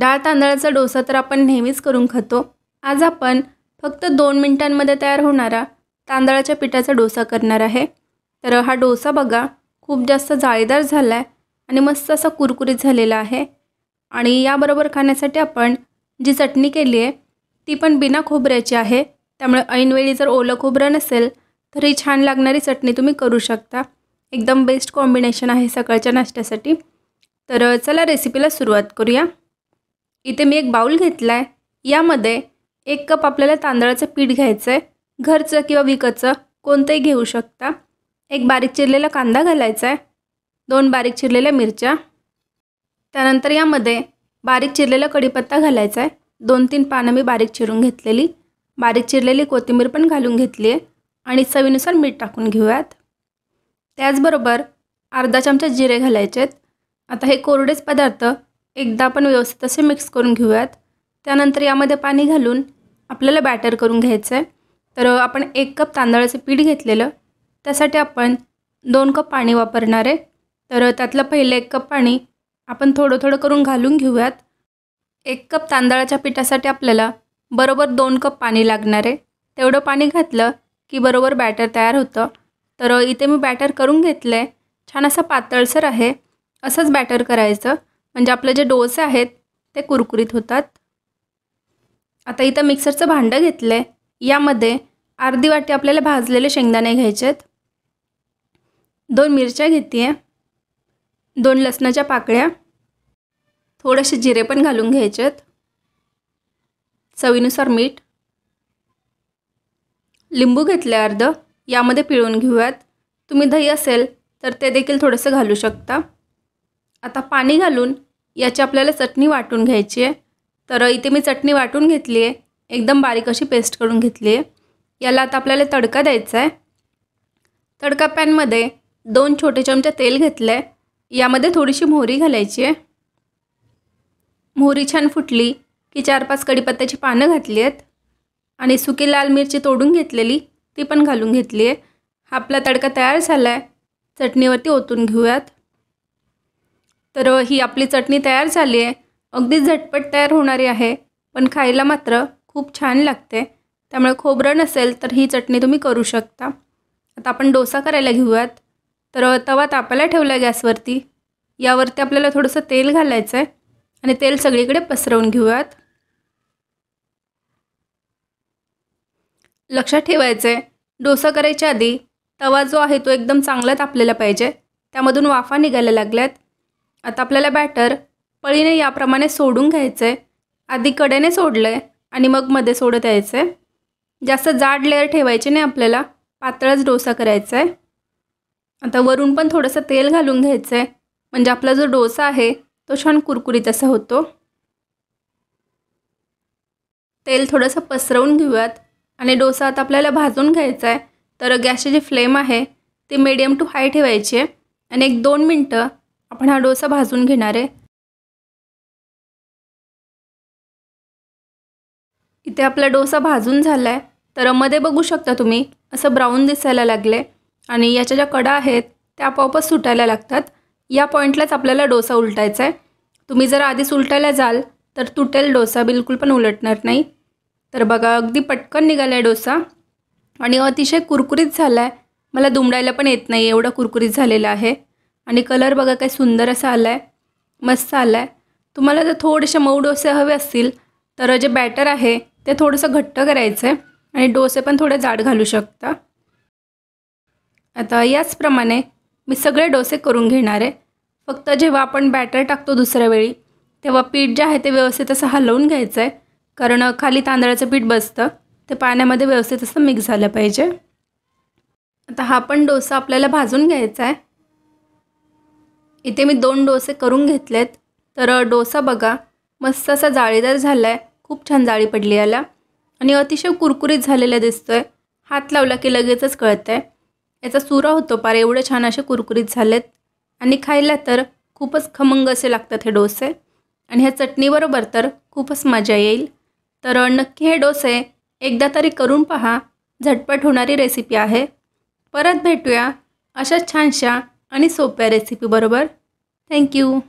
डाळ तांदळाचा डोसा तर आपण नेहमीच करून खातो आज आपण फक्त दोन मिनिटांमध्ये तयार होणारा तांदळाच्या पिठाचा डोसा करणार आहे तर हा डोसा बघा खूप जास्त जाळीदार झाला आहे आणि मस्त असा कुरकुरीत झालेला आहे आणि याबरोबर खाण्यासाठी आपण जी चटणी केली आहे ती पण बिना खोबऱ्याची आहे त्यामुळे ऐनवेळी जर ओलं खोबरं नसेल तर ही छान लागणारी चटणी तुम्ही करू शकता एकदम बेस्ट कॉम्बिनेशन आहे सकाळच्या नाश्त्यासाठी तर चला रेसिपीला सुरुवात करूया इथे मी एक बाऊल घेतला आहे यामध्ये एक कप आपल्याला तांदळाचं पीठ घ्यायचं आहे घरचं किंवा विकतचं कोणतंही घेऊ शकता एक बारीक चिरलेला कांदा घालायचा आहे दोन बारीक चिरलेल्या मिरच्या त्यानंतर यामध्ये बारीक चिरलेला कढीपत्ता घालायचा आहे दोन तीन पानं मी बारीक चिरून घेतलेली बारीक चिरलेली कोथिंबीर पण घालून घेतली आहे आणि चवीनुसार मीठ टाकून घेऊयात त्याचबरोबर अर्धा चमचा जिरे घालायचे आहेत आता हे कोरडेच पदार्थ एकदा आपण व्यवस्थित असे मिक्स करून घेऊयात त्यानंतर यामध्ये पाणी घालून आपल्याला बॅटर करून घ्यायचं आहे तर आपण एक कप तांदळाचं पीठ घेतलेलं त्यासाठी आपण दोन कप पाणी वापरणार आहे तर त्यातलं पहिलं एक कप पाणी आपण थोडं थोडं करून घालून घेऊयात एक कप तांदळाच्या पिठासाठी आपल्याला बरोबर दोन कप पाणी लागणार आहे तेवढं पाणी घातलं की बरोबर बॅटर तयार होतं तर इथे मी बॅटर करून घेतलं आहे छान असं पातळसर आहे असंच बॅटर करायचं म्हणजे आपले जे डोसे आहेत ते कुरकुरीत होतात आता इथं मिक्सरचं भांडं घेतलं आहे यामध्ये अर्धी वाटी आपल्याला भाजलेले शेंगदाणे घ्यायचे आहेत दोन मिरच्या घेते आहे दोन लसणाच्या पाकळ्या थोडेसे जिरे पण घालून घ्यायचे आहेत चवीनुसार मीठ लिंबू घेतले अर्ध यामध्ये पिळून घेऊयात तुम्ही दही असेल तर ते देखील थोडंसं घालू शकता आता पाणी घालून याची आपल्याला चटणी वाटून घ्यायची आहे तर इथे मी चटणी वाटून घेतली आहे एकदम बारीक अशी पेस्ट करून घेतली आहे याला आता आपल्याला तडका द्यायचा आहे तडका पॅनमध्ये दोन छोटे चमचे तेल घेतलं आहे यामध्ये थोडीशी मोहरी घालायची आहे मोहरी छान फुटली की चार पाच कढीपत्त्याची पानं घातली आहेत आणि सुकी लाल मिरची तोडून घेतलेली ती पण घालून घेतली आहे हा आपला तडका तयार झाला आहे चटणीवरती ओतून घेऊयात तर ही आपली चटणी तयार झाली आहे अगदी झटपट तयार होणारी आहे पण खायला मात्र खूप छान लागते त्यामुळे खोबरं नसेल तर ही चटणी तुम्ही करू शकता आता आपण डोसा करायला घेऊयात तर तवा तापायला ठेवला आहे गॅसवरती यावरती आपल्याला थोडंसं तेल घालायचं आहे आणि तेल सगळीकडे पसरवून घेऊयात लक्षात ठेवायचं आहे डोसा करायच्या आधी तवा जो आहे तो एकदम चांगला तापलेला पाहिजे त्यामधून वाफा निघायला लागल्यात आता आपल्याला बॅटर पळीने याप्रमाणे सोडून घ्यायचं आहे आधी कडेने सोडलं आहे आणि मग मध्ये सोडत यायचं आहे जास्त जाड लेअर ठेवायचे नाही आपल्याला पातळच डोसा करायचा आहे आता वरून पण थोडंसं तेल घालून घ्यायचं आहे म्हणजे आपला जो डोसा आहे तो छान कुरकुरीत असा होतो तेल थोडंसं पसरवून घेऊयात आणि डोसा आता आपल्याला भाजून घ्यायचा आहे तर गॅसची जी फ्लेम आहे ती मीडियम टू हाय ठेवायची आहे आणि एक दोन मिनटं आपण हा डोसा भाजून घेणार आहे इथे आपला डोसा भाजून झाला आहे तर मध्ये बघू शकता तुम्ही असं ब्राऊन दिसायला लागले आणि याच्या ज्या कडा आहेत त्या आपोआपच सुटायला लागतात या पॉईंटलाच आपल्याला डोसा उलटायचा आहे तुम्ही जर आधीच उलटायला जाल तर तुटेल डोसा बिलकुल पण उलटणार नाही तर बघा अगदी पटकन निघाला आहे डोसा आणि अतिशय कुरकुरीत झाला आहे मला दुमडायला पण येत नाही एवढा कुरकुरीत झालेला आहे आणि कलर बघा काय सुंदर असा आला आहे मस्त आला आहे तुम्हाला जर थोडेसे मऊ डोसे हवे असतील तर जे बॅटर आहे ते थोडंसं घट्ट करायचं आहे आणि डोसे पण थोडे जाड घालू शकता आता याचप्रमाणे मी सगळे डोसे करून घेणार आहे फक्त जेव्हा आपण बॅटर टाकतो दुसऱ्या वेळी तेव्हा पीठ जे आहे ते व्यवस्थित असं हलवून घ्यायचं आहे कारण खाली तांदळाचं पीठ बसतं ते पाण्यामध्ये व्यवस्थित असं मिक्स झालं पाहिजे आता हा पण डोसा आपल्याला भाजून घ्यायचा आहे इथे मी दोन डोसे करून घेतलेत तर डोसा बघा मस्त असा जाळीदार झाला आहे खूप छान जाळी पडली याला आणि अतिशय कुरकुरीत झालेला दिसतो आहे हात लावला की लगेचच कळतं आहे याचा सुरा होतो पार एवढे छान असे कुरकुरीत झालेत आणि खायला तर खूपच खमंग असे लागतात हे डोसे आणि ह्या चटणीबरोबर तर खूपच मजा येईल तर नक्की हे डोसे एकदा तरी करून पहा झटपट होणारी रेसिपी आहे परत भेटूया अशाच छानशा आणि सोप्या रेसिपीबरोबर थँक्यू